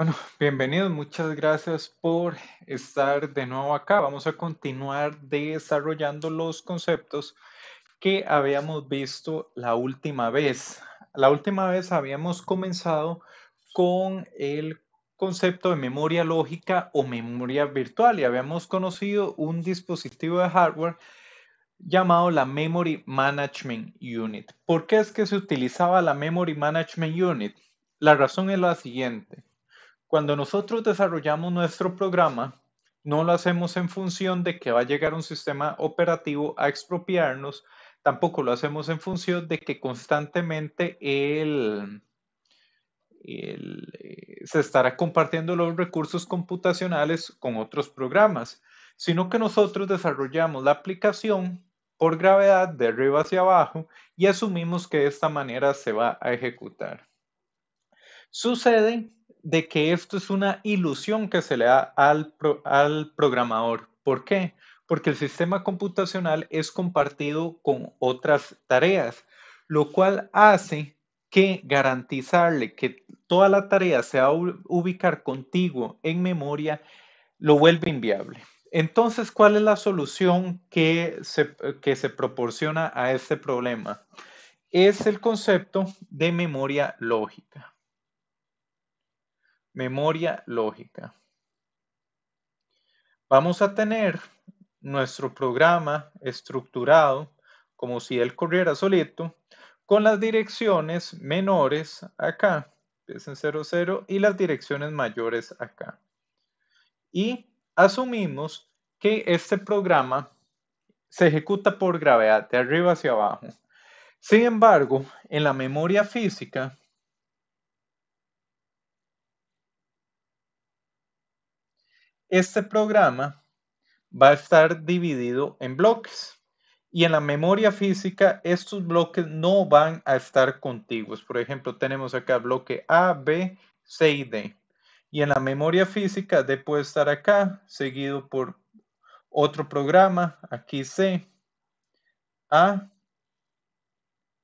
Bueno, bienvenidos, muchas gracias por estar de nuevo acá. Vamos a continuar desarrollando los conceptos que habíamos visto la última vez. La última vez habíamos comenzado con el concepto de memoria lógica o memoria virtual y habíamos conocido un dispositivo de hardware llamado la Memory Management Unit. ¿Por qué es que se utilizaba la Memory Management Unit? La razón es la siguiente. Cuando nosotros desarrollamos nuestro programa, no lo hacemos en función de que va a llegar un sistema operativo a expropiarnos, tampoco lo hacemos en función de que constantemente el, eh, se estará compartiendo los recursos computacionales con otros programas, sino que nosotros desarrollamos la aplicación por gravedad de arriba hacia abajo y asumimos que de esta manera se va a ejecutar. Sucede de que esto es una ilusión que se le da al, programador. ¿Por qué? Porque el sistema computacional es compartido con otras tareas, lo cual hace que garantizarle que toda la tarea se va a ubicar contigo en memoria lo vuelve inviable. Entonces, ¿cuál es la solución que se, que se proporciona a este problema? Es el concepto de memoria lógica memoria lógica. Vamos a tener nuestro programa estructurado como si él corriera solito, con las direcciones menores acá, es en 0, y las direcciones mayores acá. Y asumimos que este programa se ejecuta por gravedad, de arriba hacia abajo. Sin embargo, en la memoria física, Este programa va a estar dividido en bloques y en la memoria física estos bloques no van a estar contiguos. Por ejemplo, tenemos acá bloque A, B, C y D. Y en la memoria física D puede estar acá, seguido por otro programa, aquí C, A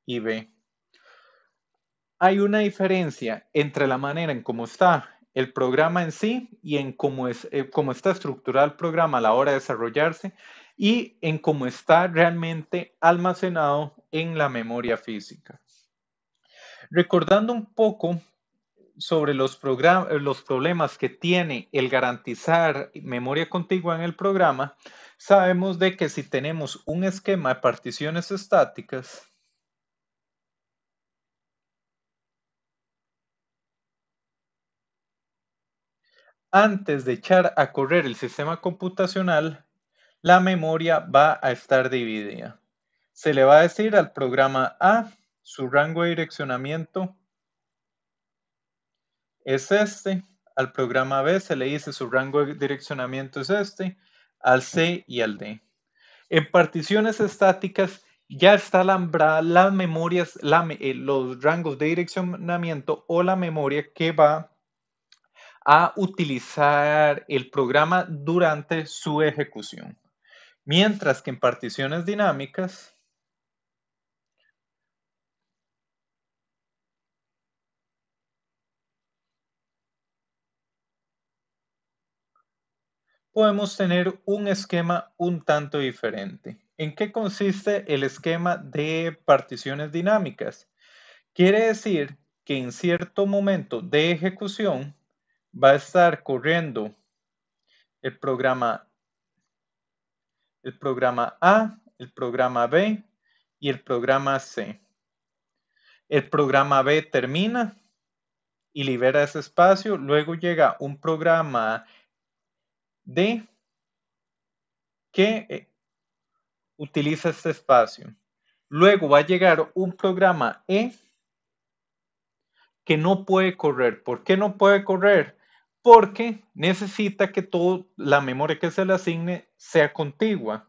y B. Hay una diferencia entre la manera en cómo está el programa en sí y en cómo, es, eh, cómo está estructurado el programa a la hora de desarrollarse y en cómo está realmente almacenado en la memoria física. Recordando un poco sobre los, los problemas que tiene el garantizar memoria contigua en el programa, sabemos de que si tenemos un esquema de particiones estáticas, Antes de echar a correr el sistema computacional, la memoria va a estar dividida. Se le va a decir al programa A su rango de direccionamiento es este, al programa B se le dice su rango de direccionamiento es este, al C y al D. En particiones estáticas ya está alambrada la, eh, los rangos de direccionamiento o la memoria que va a utilizar el programa durante su ejecución. Mientras que en particiones dinámicas, podemos tener un esquema un tanto diferente. ¿En qué consiste el esquema de particiones dinámicas? Quiere decir que en cierto momento de ejecución, va a estar corriendo el programa, el programa A, el programa B y el programa C. El programa B termina y libera ese espacio. Luego llega un programa D que eh, utiliza este espacio. Luego va a llegar un programa E que no puede correr. ¿Por qué no puede correr? porque necesita que toda la memoria que se le asigne sea contigua.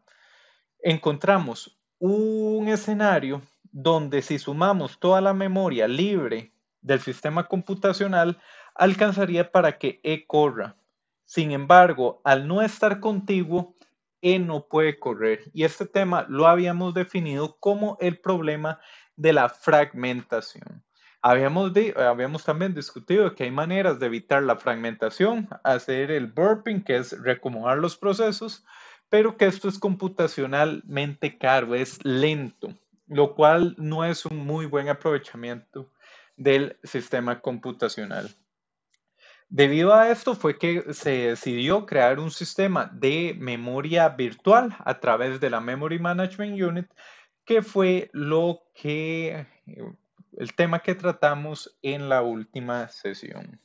Encontramos un escenario donde si sumamos toda la memoria libre del sistema computacional, alcanzaría para que E corra. Sin embargo, al no estar contiguo, E no puede correr. Y este tema lo habíamos definido como el problema de la fragmentación. Habíamos, eh, habíamos también discutido que hay maneras de evitar la fragmentación, hacer el burping, que es recomodar los procesos, pero que esto es computacionalmente caro, es lento, lo cual no es un muy buen aprovechamiento del sistema computacional. Debido a esto fue que se decidió crear un sistema de memoria virtual a través de la Memory Management Unit, que fue lo que eh, el tema que tratamos en la última sesión.